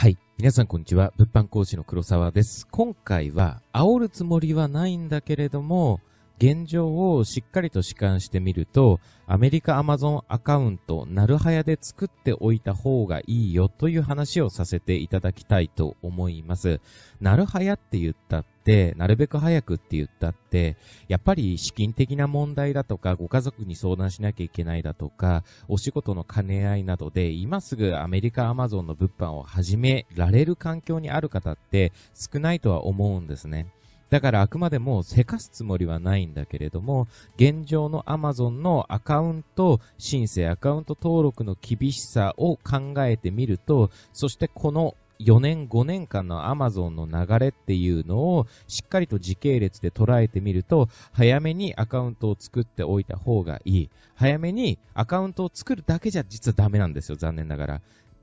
はい。皆さんこんにちは。物販講師の黒沢です。今回は、煽るつもりはないんだけれども、現状をしっかりと試観してみると、アメリカアマゾンアカウント、なるはやで作っておいた方がいいよという話をさせていただきたいと思います。なるはやって言ったっ、なるべく早くって言ったって、やっぱり資金的な問題だとか、ご家族に相談しなきゃいけないだとか、お仕事の兼ね合いなどで、今すぐアメリカ、アマゾンの物販を始められる環境にある方って少ないとは思うんですね。だからあくまでもせかすつもりはないんだけれども、現状の Amazon のアカウント申請、アカウント登録の厳しさを考えてみると、そしてこの4年、5年間のアマゾンの流れっていうのをしっかりと時系列で捉えてみると、早めにアカウントを作っておいた方がいい。早めにアカウントを作るだけじゃ実はダメなんですよ、残念ながら。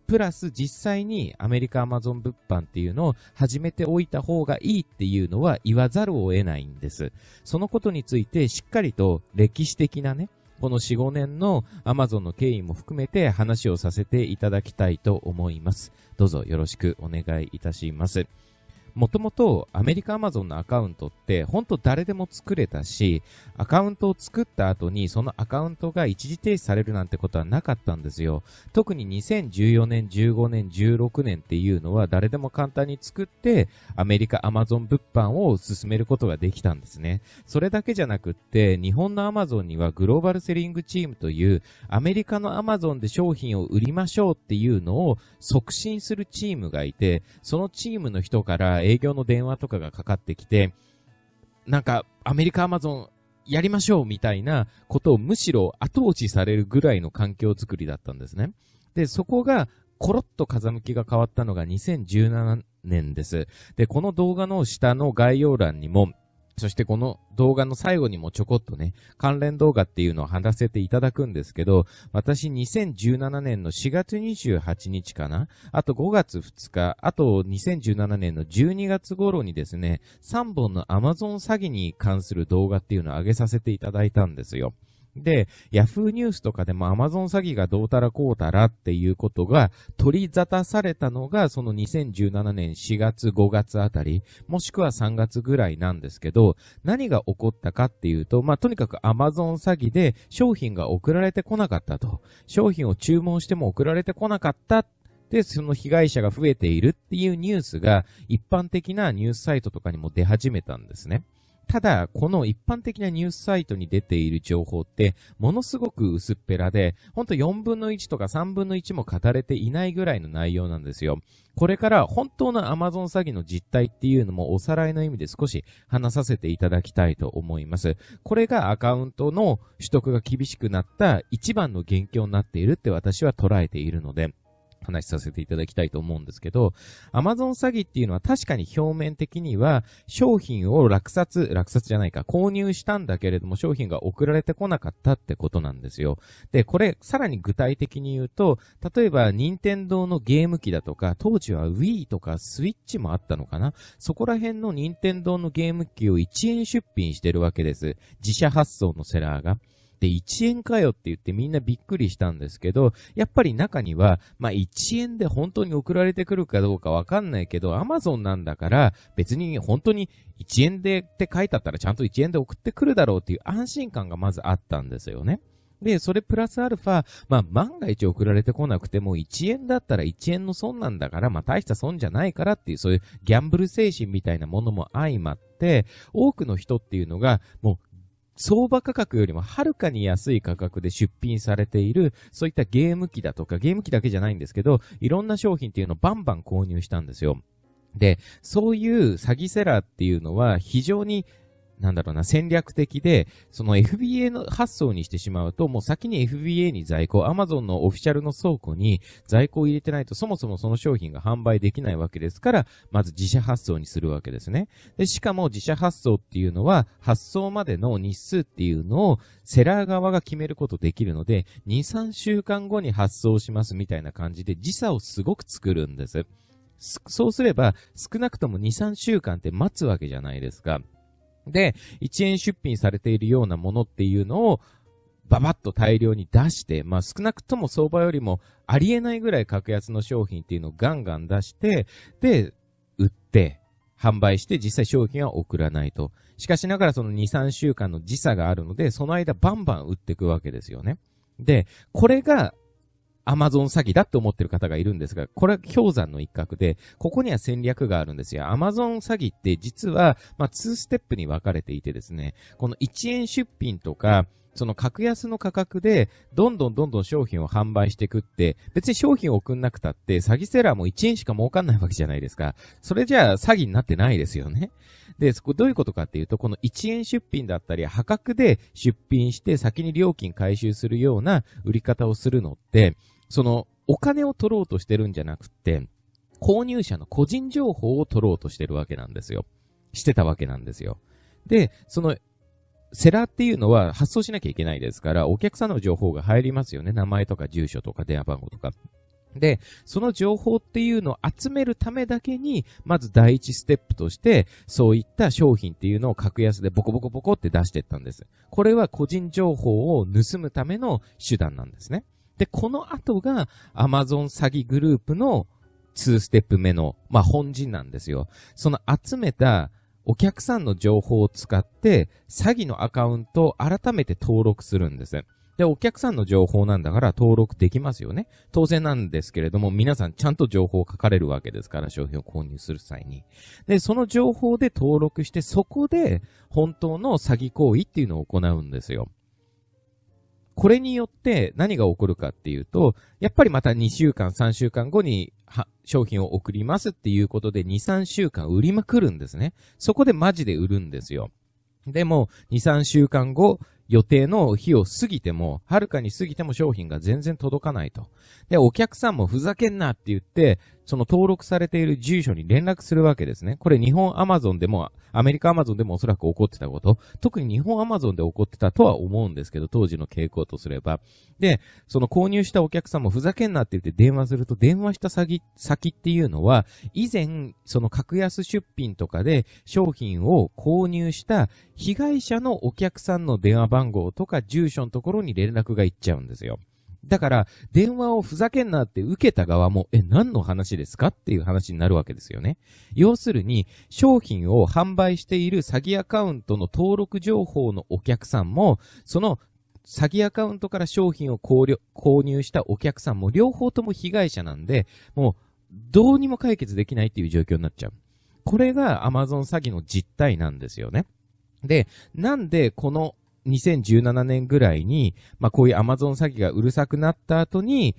プラス実際にアメリカ Amazon 物販っていうのを始めておいた方がいいっていうのは言わざるを得ないんです。そのことについてしっかりと歴史的なね、この4、5年の Amazon の経緯も含めて話をさせていただきたいと思います。どうぞよろしくお願いいたします。もともとアメリカアマゾンのアカウントって本当誰でも作れたし、アカウントを作った後にそのアカウントが一時停止されるなんてことはなかったんですよ。特に2014年、15年、16年っていうのは誰でも簡単に作ってアメリカアマゾン物販を進めることができたんですね。それだけじゃなくって日本のアマゾンにはグローバルセリングチームというアメリカのアマゾンで商品を売りましょうっていうのを促進するチームがいて、そのチームの人から営業の電話とかがかかってきて、なんか、アメリカアマゾンやりましょうみたいなことをむしろ後押しされるぐらいの環境づくりだったんですね。で、そこが、コロッと風向きが変わったのが2017年です。で、この動画の下の概要欄にも、そしてこの動画の最後にもちょこっとね、関連動画っていうのを話せていただくんですけど、私2017年の4月28日かなあと5月2日、あと2017年の12月頃にですね、3本の Amazon 詐欺に関する動画っていうのを上げさせていただいたんですよ。で、Yahoo ニュースとかでも Amazon 詐欺がどうたらこうたらっていうことが取り沙汰されたのが、その2017年4月、5月あたり、もしくは3月ぐらいなんですけど、何が起こったかっていうと、まあ、とにかく Amazon 詐欺で商品が送られてこなかったと。商品を注文しても送られてこなかったで、その被害者が増えているっていうニュースが一般的なニュースサイトとかにも出始めたんですね。ただ、この一般的なニュースサイトに出ている情報って、ものすごく薄っぺらで、ほんと4分の1とか3分の1も語れていないぐらいの内容なんですよ。これから本当のアマゾン詐欺の実態っていうのもおさらいの意味で少し話させていただきたいと思います。これがアカウントの取得が厳しくなった一番の元凶になっているって私は捉えているので、話させていただきたいと思うんですけど、アマゾン詐欺っていうのは確かに表面的には商品を落札、落札じゃないか、購入したんだけれども商品が送られてこなかったってことなんですよ。で、これさらに具体的に言うと、例えば任天堂のゲーム機だとか、当時は Wii とか Switch もあったのかなそこら辺の任天堂のゲーム機を1円出品してるわけです。自社発送のセラーが。って1円かよって言ってみんなびっくりしたんですけど、やっぱり中には、まあ、1円で本当に送られてくるかどうかわかんないけど、Amazon なんだから別に本当に1円でって書いてあったらちゃんと1円で送ってくるだろうっていう安心感がまずあったんですよね。で、それプラスアルファ、まあ、万が一送られてこなくても、1円だったら1円の損なんだから、まあ、大した損じゃないからっていう、そういうギャンブル精神みたいなものも相まって、多くの人っていうのが、もう相場価格よりもはるかに安い価格で出品されている、そういったゲーム機だとか、ゲーム機だけじゃないんですけど、いろんな商品っていうのをバンバン購入したんですよ。で、そういう詐欺セラーっていうのは非常になんだろうな、戦略的で、その FBA の発想にしてしまうと、もう先に FBA に在庫、Amazon のオフィシャルの倉庫に在庫を入れてないと、そもそもその商品が販売できないわけですから、まず自社発送にするわけですね。で、しかも自社発送っていうのは、発送までの日数っていうのを、セラー側が決めることできるので、2、3週間後に発送しますみたいな感じで、時差をすごく作るんです。そうすれば、少なくとも2、3週間って待つわけじゃないですか。で、1円出品されているようなものっていうのを、ババッと大量に出して、まあ少なくとも相場よりもありえないぐらい格安の商品っていうのをガンガン出して、で、売って、販売して実際商品は送らないと。しかしながらその2、3週間の時差があるので、その間バンバン売っていくわけですよね。で、これがアマゾン詐欺だって思ってる方がいるんですが、これは氷山の一角で、ここには戦略があるんですよ。アマゾン詐欺って実は、まあ、2ステップに分かれていてですね、この1円出品とか、その格安の価格で、どんどんどんどん商品を販売していくって、別に商品を送んなくたって、詐欺セラーも1円しか儲かんないわけじゃないですか。それじゃあ詐欺になってないですよね。で、そこどういうことかっていうと、この1円出品だったり、破格で出品して先に料金回収するような売り方をするのって、その、お金を取ろうとしてるんじゃなくて、購入者の個人情報を取ろうとしてるわけなんですよ。してたわけなんですよ。で、その、セラーっていうのは発送しなきゃいけないですから、お客さんの情報が入りますよね。名前とか住所とか電話番号とか。で、その情報っていうのを集めるためだけに、まず第一ステップとして、そういった商品っていうのを格安でボコボコボコって出していったんです。これは個人情報を盗むための手段なんですね。で、この後が Amazon 詐欺グループの2ステップ目の、まあ、本陣なんですよ。その集めたお客さんの情報を使って、詐欺のアカウントを改めて登録するんです。で、お客さんの情報なんだから登録できますよね。当然なんですけれども、皆さんちゃんと情報を書かれるわけですから、商品を購入する際に。で、その情報で登録して、そこで本当の詐欺行為っていうのを行うんですよ。これによって何が起こるかっていうと、やっぱりまた2週間、3週間後に商品を送りますっていうことで2、3週間売りまくるんですね。そこでマジで売るんですよ。でも、2、3週間後、予定の日を過ぎても、はるかに過ぎても商品が全然届かないと。で、お客さんもふざけんなって言って、その登録されている住所に連絡するわけですね。これ日本アマゾンでも、アメリカアマゾンでもおそらく起こってたこと、特に日本アマゾンで起こってたとは思うんですけど、当時の傾向とすれば。で、その購入したお客さんもふざけんなって言って電話すると、電話した先、先っていうのは、以前、その格安出品とかで商品を購入した被害者のお客さんの電話番号とか住所のところに連絡が行っちゃうんですよ。だから、電話をふざけんなって受けた側も、え、何の話ですかっていう話になるわけですよね。要するに、商品を販売している詐欺アカウントの登録情報のお客さんも、その詐欺アカウントから商品を購入したお客さんも両方とも被害者なんで、もう、どうにも解決できないっていう状況になっちゃう。これがアマゾン詐欺の実態なんですよね。で、なんでこの2017年ぐらいに、まあ、こういうアマゾン詐欺がうるさくなった後に、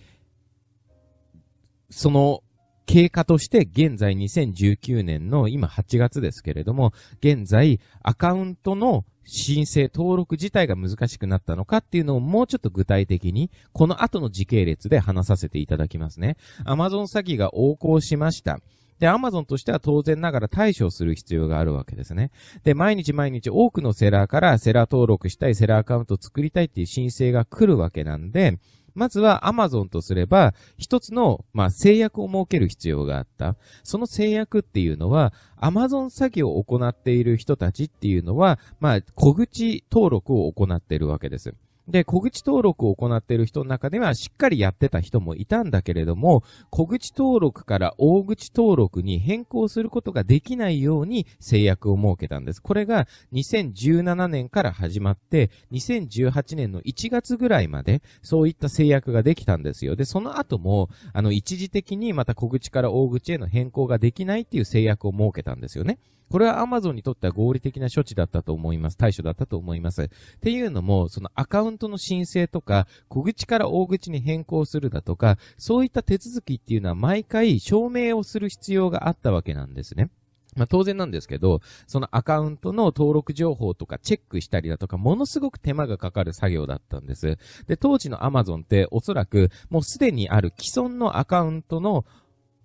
その経過として現在2019年の今8月ですけれども、現在アカウントの申請登録自体が難しくなったのかっていうのをもうちょっと具体的にこの後の時系列で話させていただきますね。Amazon 詐欺が横行しました。で、アマゾンとしては当然ながら対処する必要があるわけですね。で、毎日毎日多くのセラーからセラー登録したい、セラーアカウントを作りたいっていう申請が来るわけなんで、まずはアマゾンとすれば、一つの、まあ、制約を設ける必要があった。その制約っていうのは、アマゾン詐欺を行っている人たちっていうのは、まあ、小口登録を行っているわけです。で、小口登録を行っている人の中ではしっかりやってた人もいたんだけれども、小口登録から大口登録に変更することができないように制約を設けたんです。これが2017年から始まって、2018年の1月ぐらいまで、そういった制約ができたんですよ。で、その後も、あの、一時的にまた小口から大口への変更ができないっていう制約を設けたんですよね。これは Amazon にとっては合理的な処置だったと思います。対処だったと思います。っていうのも、そのアカウントントの申請とか、小口から大口に変更するだとか、そういった手続きっていうのは毎回証明をする必要があったわけなんですね。まあ、当然なんですけど、そのアカウントの登録情報とかチェックしたりだとか、ものすごく手間がかかる作業だったんです。で、当時の Amazon っておそらくもうすでにある既存のアカウントの、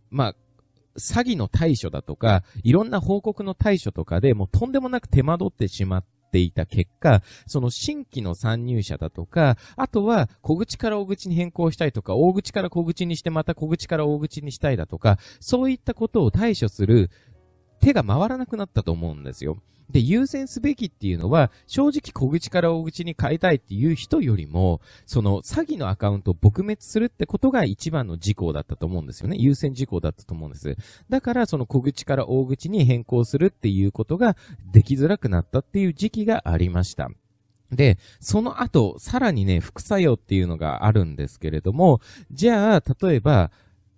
まあ、詐欺の対処だとか、いろんな報告の対処とかでもうとんでもなく手間取ってしまっていた結果、その新規の参入者だとか、あとは小口から大口に変更したいとか、大口から小口にしてまた小口から大口にしたいだとか、そういったことを対処する手が回らなくなったと思うんですよ。で、優先すべきっていうのは、正直小口から大口に変えたいっていう人よりも、その詐欺のアカウントを撲滅するってことが一番の事項だったと思うんですよね。優先事項だったと思うんです。だから、その小口から大口に変更するっていうことができづらくなったっていう時期がありました。で、その後、さらにね、副作用っていうのがあるんですけれども、じゃあ、例えば、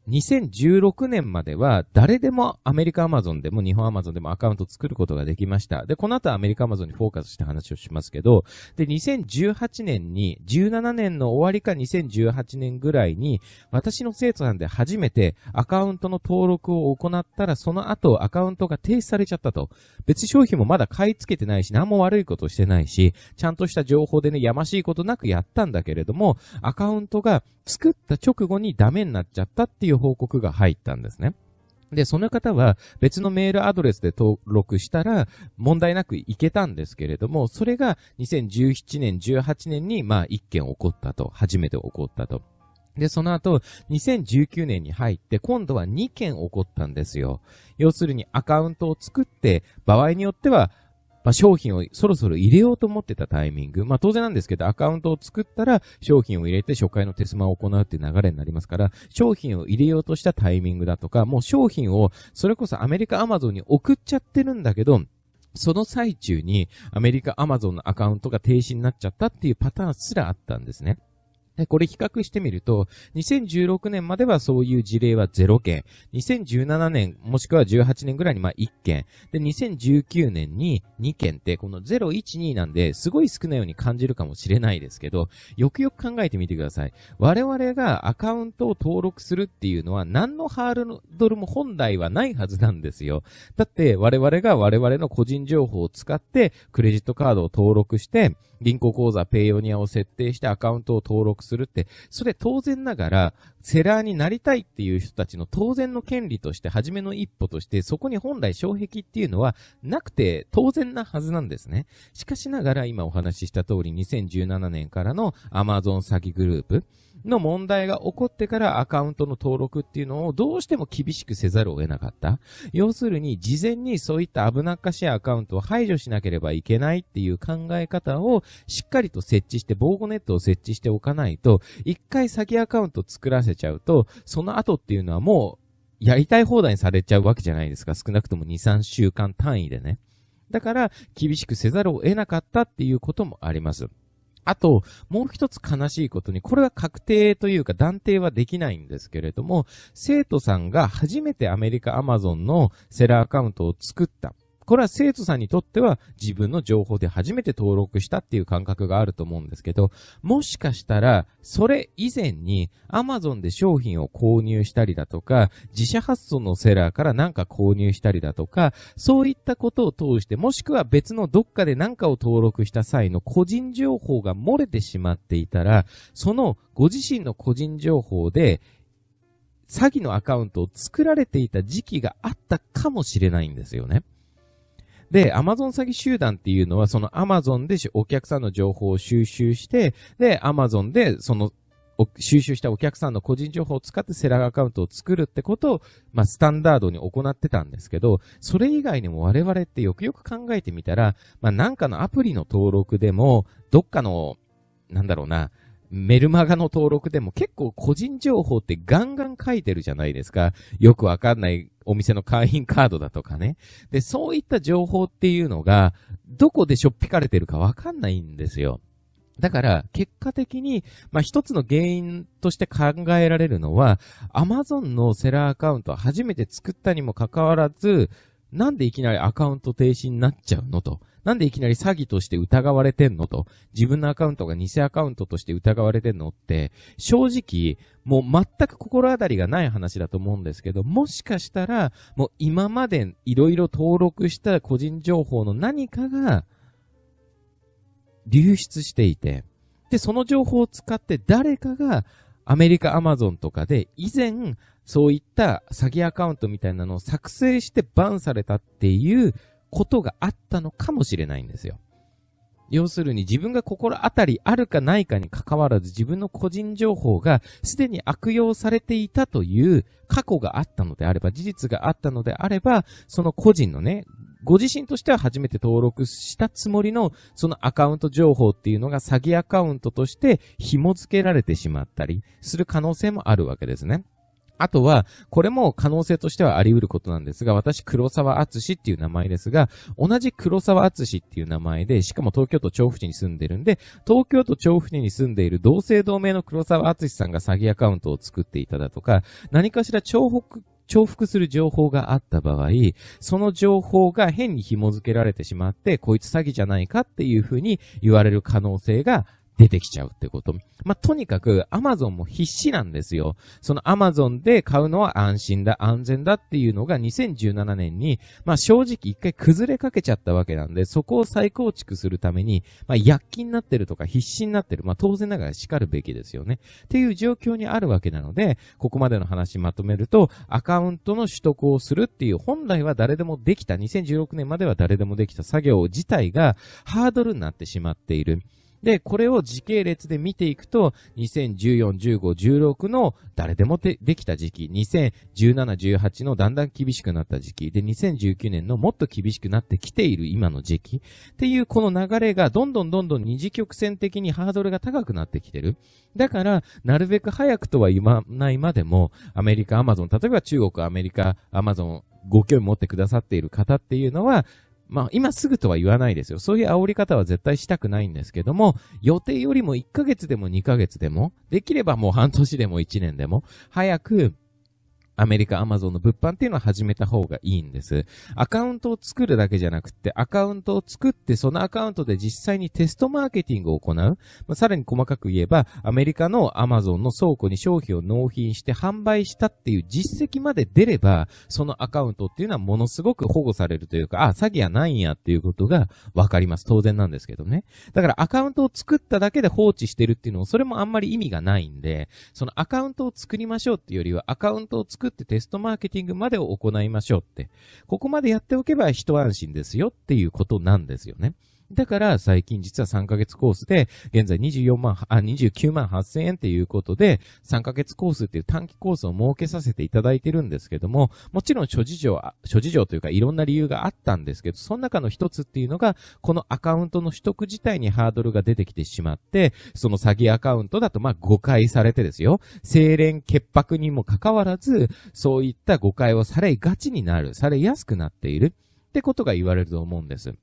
2016年までは誰でもアメリカアマゾンでも日本アマゾンでもアカウント作ることができました。で、この後アメリカアマゾンにフォーカスした話をしますけど、で、2018年に、17年の終わりか2018年ぐらいに、私の生徒さんで初めてアカウントの登録を行ったら、その後アカウントが停止されちゃったと。別商品もまだ買い付けてないし、何も悪いことしてないし、ちゃんとした情報でね、やましいことなくやったんだけれども、アカウントが作った直後にダメになっちゃったっていう報告が入ったんですね。で、その方は別のメールアドレスで登録したら問題なくいけたんですけれども、それが2017年、18年にまあ1件起こったと、初めて起こったと。で、その後、2019年に入って、今度は2件起こったんですよ。要するにアカウントを作って、場合によっては、まあ、商品をそろそろ入れようと思ってたタイミング、まあ、当然なんですけど、アカウントを作ったら商品を入れて初回の手スマを行うっていう流れになりますから、商品を入れようとしたタイミングだとか、もう商品をそれこそアメリカアマゾンに送っちゃってるんだけど、その最中にアメリカアマゾンのアカウントが停止になっちゃったっていうパターンすらあったんですね。これ比較してみると、2016年まではそういう事例は0件、2017年もしくは18年ぐらいにまあ1件、で、2019年に2件って、この012なんで、すごい少ないように感じるかもしれないですけど、よくよく考えてみてください。我々がアカウントを登録するっていうのは、何のハードルも本来はないはずなんですよ。だって、我々が我々の個人情報を使って、クレジットカードを登録して、銀行口座ペイオニアを設定してアカウントを登録するって、それ当然ながら、セラーになりたいっていう人たちの当然の権利として、初めの一歩として、そこに本来障壁っていうのはなくて当然なはずなんですね。しかしながら今お話しした通り2017年からの Amazon 詐欺グループ、の問題が起こってからアカウントの登録っていうのをどうしても厳しくせざるを得なかった。要するに、事前にそういった危なっかしいアカウントを排除しなければいけないっていう考え方をしっかりと設置して、防護ネットを設置しておかないと、一回先アカウント作らせちゃうと、その後っていうのはもう、やりたい放題にされちゃうわけじゃないですか。少なくとも2、3週間単位でね。だから、厳しくせざるを得なかったっていうこともあります。あと、もう一つ悲しいことに、これは確定というか断定はできないんですけれども、生徒さんが初めてアメリカアマゾンのセラーアカウントを作った。これは生徒さんにとっては自分の情報で初めて登録したっていう感覚があると思うんですけど、もしかしたら、それ以前に Amazon で商品を購入したりだとか、自社発送のセラーから何か購入したりだとか、そういったことを通して、もしくは別のどっかで何かを登録した際の個人情報が漏れてしまっていたら、そのご自身の個人情報で、詐欺のアカウントを作られていた時期があったかもしれないんですよね。で、Amazon 詐欺集団っていうのは、その Amazon でお客さんの情報を収集して、で、Amazon でその収集したお客さんの個人情報を使ってセラーアカウントを作るってことを、まあ、スタンダードに行ってたんですけど、それ以外にも我々ってよくよく考えてみたら、まあ、なんかのアプリの登録でも、どっかの、なんだろうな、メルマガの登録でも結構個人情報ってガンガン書いてるじゃないですか。よくわかんないお店の会員カードだとかね。で、そういった情報っていうのが、どこでしょっぴかれてるかわかんないんですよ。だから、結果的に、まあ、一つの原因として考えられるのは、Amazon のセラーアカウントは初めて作ったにもかかわらず、なんでいきなりアカウント停止になっちゃうのとなんでいきなり詐欺として疑われてんのと、自分のアカウントが偽アカウントとして疑われてんのって、正直、もう全く心当たりがない話だと思うんですけど、もしかしたら、もう今までいろいろ登録した個人情報の何かが、流出していて、で、その情報を使って誰かが、アメリカ、アマゾンとかで、以前、そういった詐欺アカウントみたいなのを作成してバンされたっていうことがあったのかもしれないんですよ。要するに自分が心当たりあるかないかに関わらず自分の個人情報がすでに悪用されていたという過去があったのであれば、事実があったのであれば、その個人のね、ご自身としては初めて登録したつもりのそのアカウント情報っていうのが詐欺アカウントとして紐付けられてしまったりする可能性もあるわけですね。あとは、これも可能性としてはあり得ることなんですが、私、黒沢厚っていう名前ですが、同じ黒沢厚っていう名前で、しかも東京都調布市に住んでるんで、東京都調布市に住んでいる同姓同名の黒沢厚さんが詐欺アカウントを作っていただとか、何かしら重複、重複する情報があった場合、その情報が変に紐付けられてしまって、こいつ詐欺じゃないかっていうふうに言われる可能性が出てきちゃうってこと。まあ、とにかく Amazon も必死なんですよ。その Amazon で買うのは安心だ、安全だっていうのが2017年に、まあ、正直一回崩れかけちゃったわけなんで、そこを再構築するために、まあ、躍起になってるとか必死になってる。まあ、当然ながら叱るべきですよね。っていう状況にあるわけなので、ここまでの話まとめると、アカウントの取得をするっていう、本来は誰でもできた、2016年までは誰でもできた作業自体がハードルになってしまっている。で、これを時系列で見ていくと、2014、15、16の誰でもできた時期、2017、18のだんだん厳しくなった時期、で、2019年のもっと厳しくなってきている今の時期っていうこの流れがどんどんどんどん二次曲線的にハードルが高くなってきてる。だから、なるべく早くとは言わないまでも、アメリカ、アマゾン、例えば中国、アメリカ、アマゾン、ご興味持ってくださっている方っていうのは、まあ、今すぐとは言わないですよ。そういう煽り方は絶対したくないんですけども、予定よりも1ヶ月でも2ヶ月でも、できればもう半年でも1年でも、早く、アメリカ、アマゾンの物販っていうのは始めた方がいいんです。アカウントを作るだけじゃなくて、アカウントを作って、そのアカウントで実際にテストマーケティングを行う。まあ、さらに細かく言えば、アメリカのアマゾンの倉庫に商品を納品して販売したっていう実績まで出れば、そのアカウントっていうのはものすごく保護されるというか、あ、詐欺やないんやっていうことがわかります。当然なんですけどね。だからアカウントを作っただけで放置してるっていうのも、それもあんまり意味がないんで、そのアカウントを作りましょうっていうよりは、アカウントを作ってテストマーケティングまでを行いましょうって。ここまでやっておけば一安心ですよっていうことなんですよね。だから最近実は3ヶ月コースで、現在24万、あ、29万8000円っていうことで、3ヶ月コースっていう短期コースを設けさせていただいてるんですけども、もちろん諸事情、諸事情というかいろんな理由があったんですけど、その中の一つっていうのが、このアカウントの取得自体にハードルが出てきてしまって、その詐欺アカウントだとまあ誤解されてですよ、精錬潔白にもかかわらず、そういった誤解をされがちになる、されやすくなっているってことが言われると思うんです。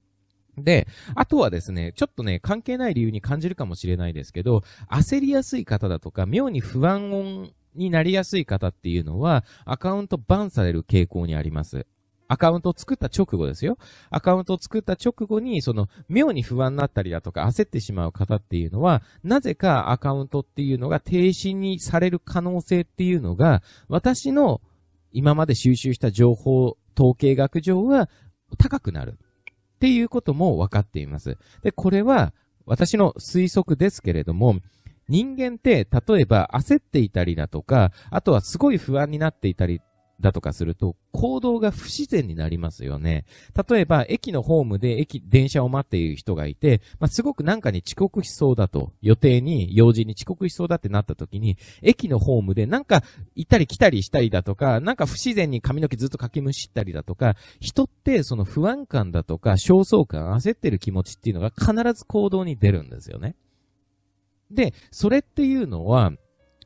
で、あとはですね、ちょっとね、関係ない理由に感じるかもしれないですけど、焦りやすい方だとか、妙に不安音になりやすい方っていうのは、アカウントバンされる傾向にあります。アカウントを作った直後ですよ。アカウントを作った直後に、その、妙に不安になったりだとか焦ってしまう方っていうのは、なぜかアカウントっていうのが停止にされる可能性っていうのが、私の今まで収集した情報、統計学上は高くなる。っていうことも分かっています。で、これは私の推測ですけれども、人間って、例えば焦っていたりだとか、あとはすごい不安になっていたりだとかすると、行動が不自然になりますよね。例えば、駅のホームで駅、電車を待っている人がいて、まあ、すごくなんかに遅刻しそうだと、予定に、用事に遅刻しそうだってなった時に、駅のホームでなんか、行ったり来たりしたりだとか、なんか不自然に髪の毛ずっとかきむしったりだとか、人ってその不安感だとか、焦燥感、焦ってる気持ちっていうのが必ず行動に出るんですよね。で、それっていうのは、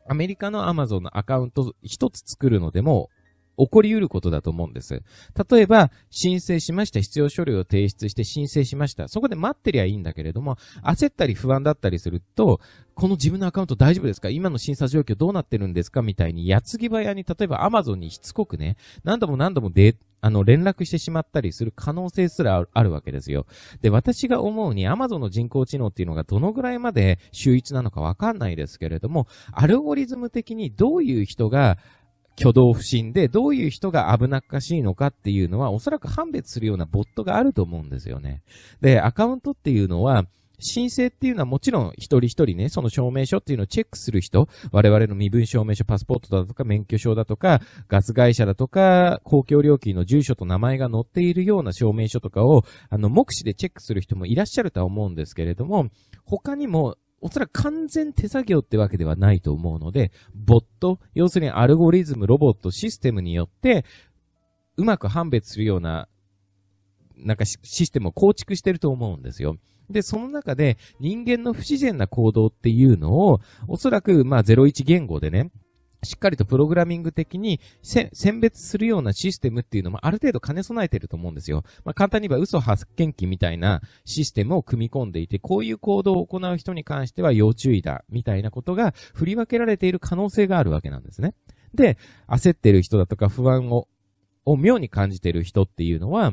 アメリカの Amazon のアカウント一つ作るのでも起こり得ることだと思うんです。例えば、申請しました、必要書類を提出して申請しました。そこで待ってりゃいいんだけれども、焦ったり不安だったりすると、この自分のアカウント大丈夫ですか今の審査状況どうなってるんですかみたいに、矢継ぎ早に、例えば Amazon にしつこくね、何度も何度もで、あの、連絡してしまったりする可能性すらあるわけですよ。で、私が思うに Amazon の人工知能っていうのがどのぐらいまで秀逸なのかわかんないですけれども、アルゴリズム的にどういう人が、挙動不審で、どういう人が危なっかしいのかっていうのは、おそらく判別するようなボットがあると思うんですよね。で、アカウントっていうのは、申請っていうのはもちろん一人一人ね、その証明書っていうのをチェックする人、我々の身分証明書、パスポートだとか、免許証だとか、ガス会社だとか、公共料金の住所と名前が載っているような証明書とかを、あの、目視でチェックする人もいらっしゃるとは思うんですけれども、他にもおそらく完全手作業ってわけではないと思うので、ボット、要するにアルゴリズム、ロボット、システムによって、うまく判別するような、なんかシステムを構築してると思うんですよ。で、その中で人間の不自然な行動っていうのを、おそらく、まあ、01言語でね、しっかりとプログラミング的に選別するようなシステムっていうのもある程度兼ね備えてると思うんですよ。まあ、簡単に言えば嘘発見器みたいなシステムを組み込んでいて、こういう行動を行う人に関しては要注意だ、みたいなことが振り分けられている可能性があるわけなんですね。で、焦ってる人だとか不安を、を妙に感じてる人っていうのは、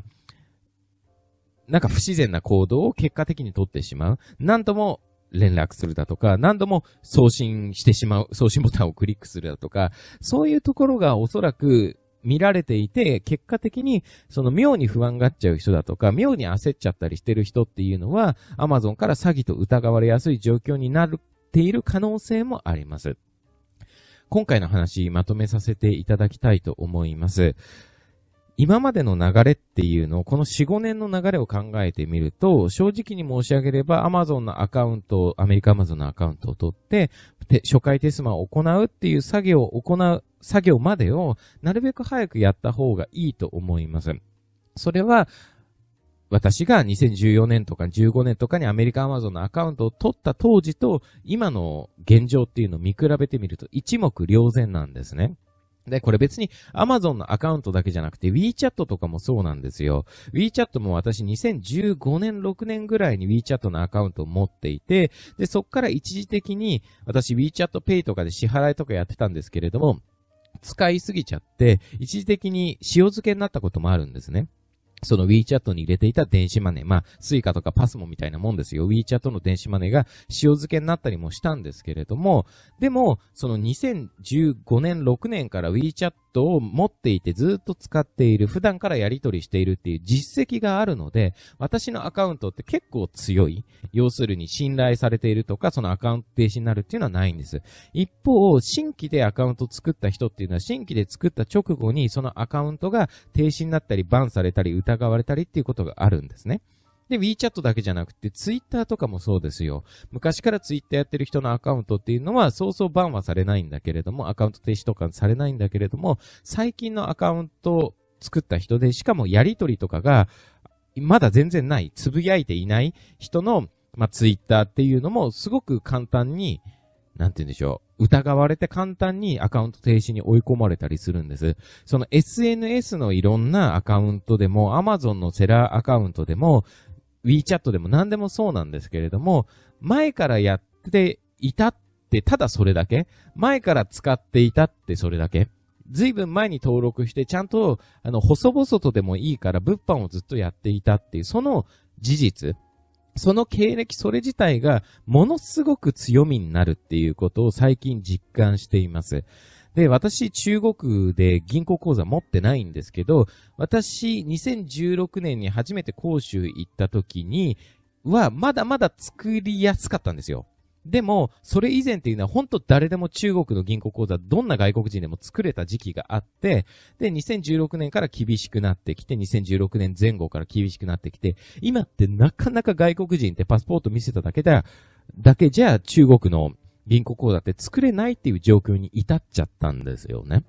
なんか不自然な行動を結果的に取ってしまう。なんとも連絡するだとか、何度も送信してしまう、送信ボタンをクリックするだとか、そういうところがおそらく見られていて、結果的に、その妙に不安がっちゃう人だとか、妙に焦っちゃったりしてる人っていうのは、Amazon から詐欺と疑われやすい状況になっている可能性もあります。今回の話、まとめさせていただきたいと思います。今までの流れっていうのを、この4、5年の流れを考えてみると、正直に申し上げれば、Amazon のアカウントを、アメリカ Amazon のアカウントを取って、初回テスマを行うっていう作業を行う、作業までを、なるべく早くやった方がいいと思います。それは、私が2014年とか15年とかにアメリカ Amazon のアカウントを取った当時と、今の現状っていうのを見比べてみると、一目瞭然なんですね。で、これ別に Amazon のアカウントだけじゃなくて WeChat とかもそうなんですよ。WeChat も私2015年、6年ぐらいに WeChat のアカウントを持っていて、で、そっから一時的に私 WeChat Pay とかで支払いとかやってたんですけれども、使いすぎちゃって、一時的に塩漬けになったこともあるんですね。その WeChat に入れていた電子マネー、まあ、Suica とか PASMO みたいなもんですよ。WeChat の電子マネーが塩漬けになったりもしたんですけれども、でも、その2015年、6年から WeChat トを持っていてずっと使っている、普段からやり取りしているっていう実績があるので、私のアカウントって結構強い。要するに信頼されているとか、そのアカウント停止になるっていうのはないんです。一方、新規でアカウントを作った人っていうのは、新規で作った直後にそのアカウントが停止になったり、バンされたり、疑われたりっていうことがあるんですね。で、WeChat だけじゃなくて、Twitter とかもそうですよ。昔から Twitter やってる人のアカウントっていうのは、そうそうバンはされないんだけれども、アカウント停止とかされないんだけれども、最近のアカウントを作った人で、しかもやりとりとかが、まだ全然ない、つぶやいていない人の、まあ、Twitter っていうのも、すごく簡単に、なんて言うんでしょう。疑われて簡単にアカウント停止に追い込まれたりするんです。その SNS のいろんなアカウントでも、Amazon のセラーアカウントでも、WeChat でも何でもそうなんですけれども、前からやっていたって、ただそれだけ。前から使っていたってそれだけ。ずいぶん前に登録して、ちゃんと、あの、細々とでもいいから、物販をずっとやっていたっていう、その事実。その経歴、それ自体が、ものすごく強みになるっていうことを最近実感しています。で、私、中国で銀行口座持ってないんですけど、私、2016年に初めて広州行った時に、は、まだまだ作りやすかったんですよ。でも、それ以前っていうのは、本当誰でも中国の銀行口座、どんな外国人でも作れた時期があって、で、2016年から厳しくなってきて、2016年前後から厳しくなってきて、今ってなかなか外国人ってパスポート見せただけだ、だけじゃ中国の銀行口座って作れないっていう状況に至っちゃったんですよね。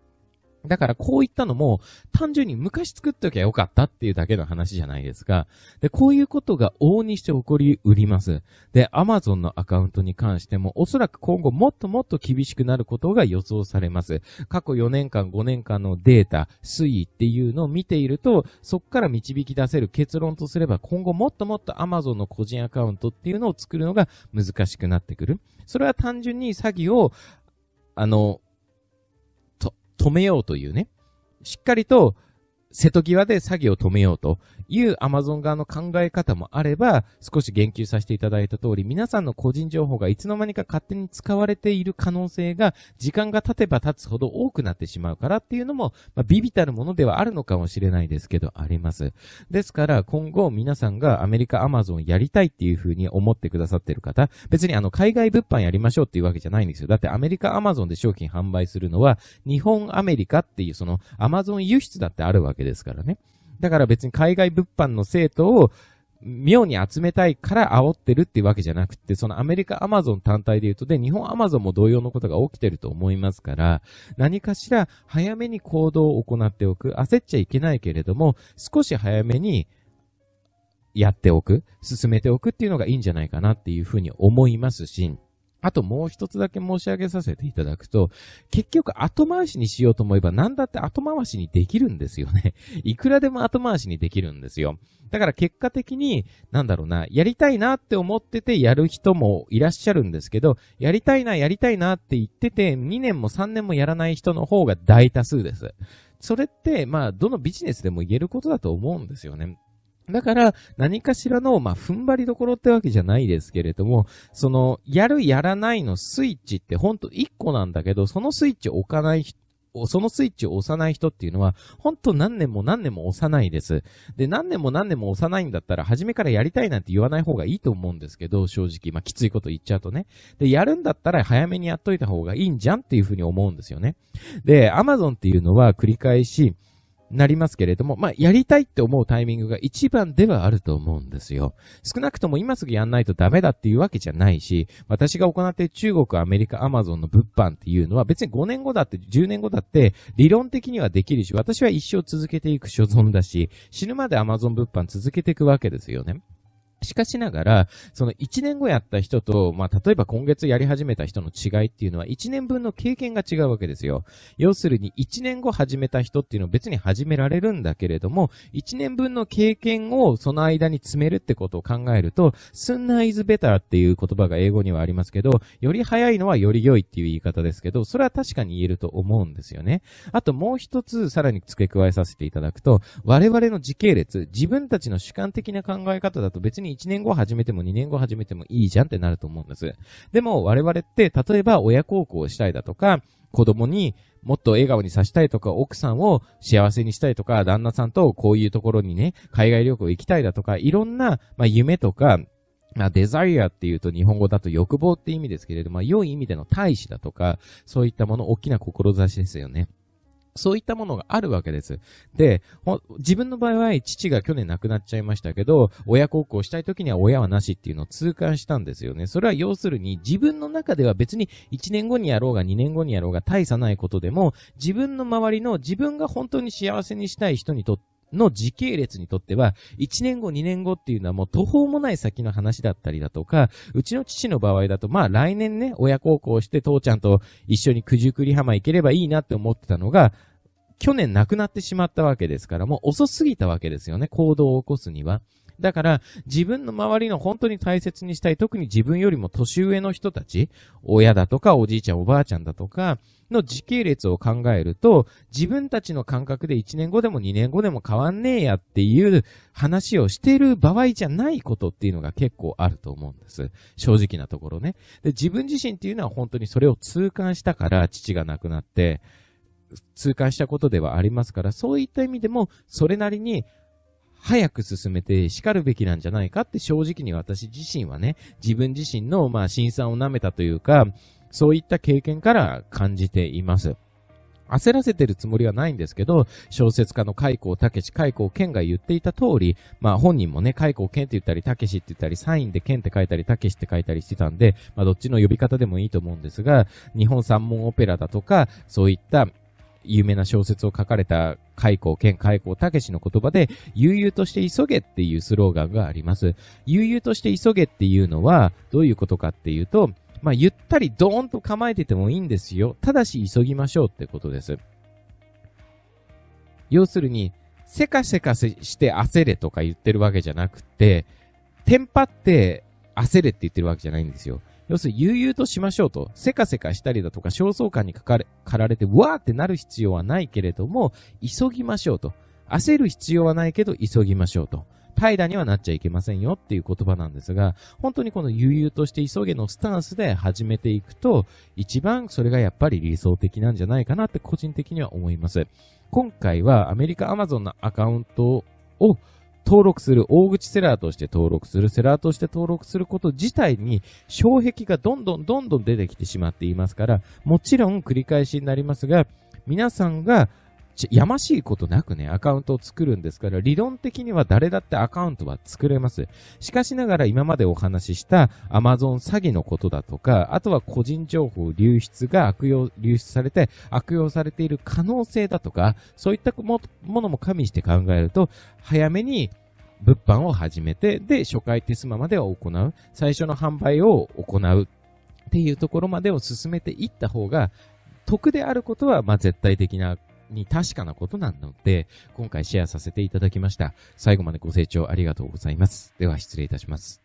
だからこういったのも、単純に昔作っときゃよかったっていうだけの話じゃないですか。で、こういうことが往々にして起こりうります。で、Amazon のアカウントに関しても、おそらく今後もっともっと厳しくなることが予想されます。過去4年間、5年間のデータ、推移っていうのを見ていると、そこから導き出せる結論とすれば、今後もっともっと Amazon の個人アカウントっていうのを作るのが難しくなってくる。それは単純に詐欺を、あの、止めようというね、しっかりと瀬戸際で詐欺を止めようというアマゾン側の考え方もあれば、少し言及させていただいた通り、皆さんの個人情報がいつの間にか勝手に使われている可能性が、時間が経てば経つほど多くなってしまうからっていうのも、まあ、ビビたるものではあるのかもしれないですけど、あります。ですから、今後皆さんがアメリカアマゾンやりたいっていうふうに思ってくださってる方、別にあの、海外物販やりましょうっていうわけじゃないんですよ。だってアメリカアマゾンで商品販売するのは、日本アメリカっていうその、アマゾン輸出だってあるわけけですからね。だから別に海外物販の生徒を妙に集めたいから煽ってるっていうわけじゃなくて、そのアメリカアマゾン単体で言うとで、日本アマゾンも同様のことが起きてると思いますから、何かしら早めに行動を行っておく。焦っちゃいけないけれども、少し早めにやっておく、進めておくっていうのがいいんじゃないかなっていうふうに思いますし、あともう一つだけ申し上げさせていただくと、結局後回しにしようと思えば何だって後回しにできるんですよね。いくらでも後回しにできるんですよ。だから結果的に、なんだろうな、やりたいなって思っててやる人もいらっしゃるんですけど、やりたいな、やりたいなって言ってて、2年も3年もやらない人の方が大多数です。それって、まあ、どのビジネスでも言えることだと思うんですよね。だから、何かしらの、まあ、踏ん張りどころってわけじゃないですけれども、その、やるやらないのスイッチってほんと1個なんだけど、そのスイッチを置かない人、そのスイッチを押さない人っていうのは、ほんと何年も何年も押さないです。で、何年も何年も押さないんだったら、初めからやりたいなんて言わない方がいいと思うんですけど、正直。まあ、きついこと言っちゃうとね。で、やるんだったら早めにやっといた方がいいんじゃんっていうふうに思うんですよね。で、Amazon っていうのは繰り返し、なりますけれども、まあ、やりたいって思うタイミングが一番ではあると思うんですよ。少なくとも今すぐやんないとダメだっていうわけじゃないし、私が行っている中国、アメリカ、アマゾンの物販っていうのは別に5年後だって10年後だって理論的にはできるし、私は一生続けていく所存だし、死ぬまでアマゾン物販続けていくわけですよね。しかしながら、その1年後やった人と、まあ、例えば今月やり始めた人の違いっていうのは、1年分の経験が違うわけですよ。要するに、1年後始めた人っていうのは別に始められるんだけれども、1年分の経験をその間に詰めるってことを考えると、すんな is better っていう言葉が英語にはありますけど、より早いのはより良いっていう言い方ですけど、それは確かに言えると思うんですよね。あともう一つさらに付け加えさせていただくと、我々の時系列、自分たちの主観的な考え方だと別に1年後始めても2年後始めてもいいじゃんってなると思うんです。でも我々って、例えば親孝行したいだとか、子供にもっと笑顔にさしたいとか、奥さんを幸せにしたいとか、旦那さんとこういうところにね、海外旅行行きたいだとか、いろんな、まあ、夢とか、まあ、デザイアっていうと日本語だと欲望って意味ですけれども、まあ、良い意味での大使だとか、そういったもの、大きな志ですよね。そういったものがあるわけです。で、自分の場合は父が去年亡くなっちゃいましたけど、親孝行したい時には親はなしっていうのを痛感したんですよね。それは要するに自分の中では別に1年後にやろうが2年後にやろうが大差ないことでも、自分の周りの自分が本当に幸せにしたい人にとっての時系列にとっては、1年後、2年後っていうのはもう途方もない先の話だったりだとか、うちの父の場合だと、まあ来年ね、親孝行して父ちゃんと一緒に九十九里浜行ければいいなって思ってたのが、去年亡くなってしまったわけですから、もう遅すぎたわけですよね、行動を起こすには。だから、自分の周りの本当に大切にしたい、特に自分よりも年上の人たち、親だとかおじいちゃんおばあちゃんだとか、の時系列を考えると、自分たちの感覚で1年後でも2年後でも変わんねえやっていう話をしてる場合じゃないことっていうのが結構あると思うんです。正直なところね。で、自分自身っていうのは本当にそれを痛感したから、父が亡くなって、痛感したことではありますから、そういった意味でも、それなりに、早く進めて叱るべきなんじゃないかって正直に私自身はね、自分自身のまあ辛酸を舐めたというか、そういった経験から感じています。焦らせてるつもりはないんですけど、小説家の海光武史、海光健が言っていた通り、まあ本人もね、海光健って言ったり、武史って言ったり、サインで健って書いたり、武史って書いたりしてたんで、まあどっちの呼び方でもいいと思うんですが、日本三文オペラだとか、そういった有名な小説を書かれた海溝、兼開たけしの言葉で、悠々として急げっていうスローガンがあります。悠々として急げっていうのは、どういうことかっていうと、まあ、ゆったりドーンと構えててもいいんですよ。ただし急ぎましょうってことです。要するに、せかせかして焦れとか言ってるわけじゃなくて、テンパって焦れって言ってるわけじゃないんですよ。要するに悠々としましょうと、せかせかしたりだとか、焦燥感にかかれ、かられて、わーってなる必要はないけれども、急ぎましょうと。焦る必要はないけど、急ぎましょうと。怠惰にはなっちゃいけませんよっていう言葉なんですが、本当にこの悠々として急げのスタンスで始めていくと、一番それがやっぱり理想的なんじゃないかなって個人的には思います。今回はアメリカアマゾンのアカウントを登録する、大口セラーとして登録する、セラーとして登録すること自体に障壁がどんどんどんどん出てきてしまっていますから、もちろん繰り返しになりますが、皆さんがやましいことなくね、アカウントを作るんですから、理論的には誰だってアカウントは作れます。しかしながら今までお話しした Amazon 詐欺のことだとか、あとは個人情報流出が悪用、流出されて、悪用されている可能性だとか、そういったものも加味して考えると、早めに物販を始めて、で、初回テスマまでは行う。最初の販売を行う。っていうところまでを進めていった方が、得であることは、まあ、絶対的なに確かなことなので、今回シェアさせていただきました。最後までご清聴ありがとうございます。では失礼いたします。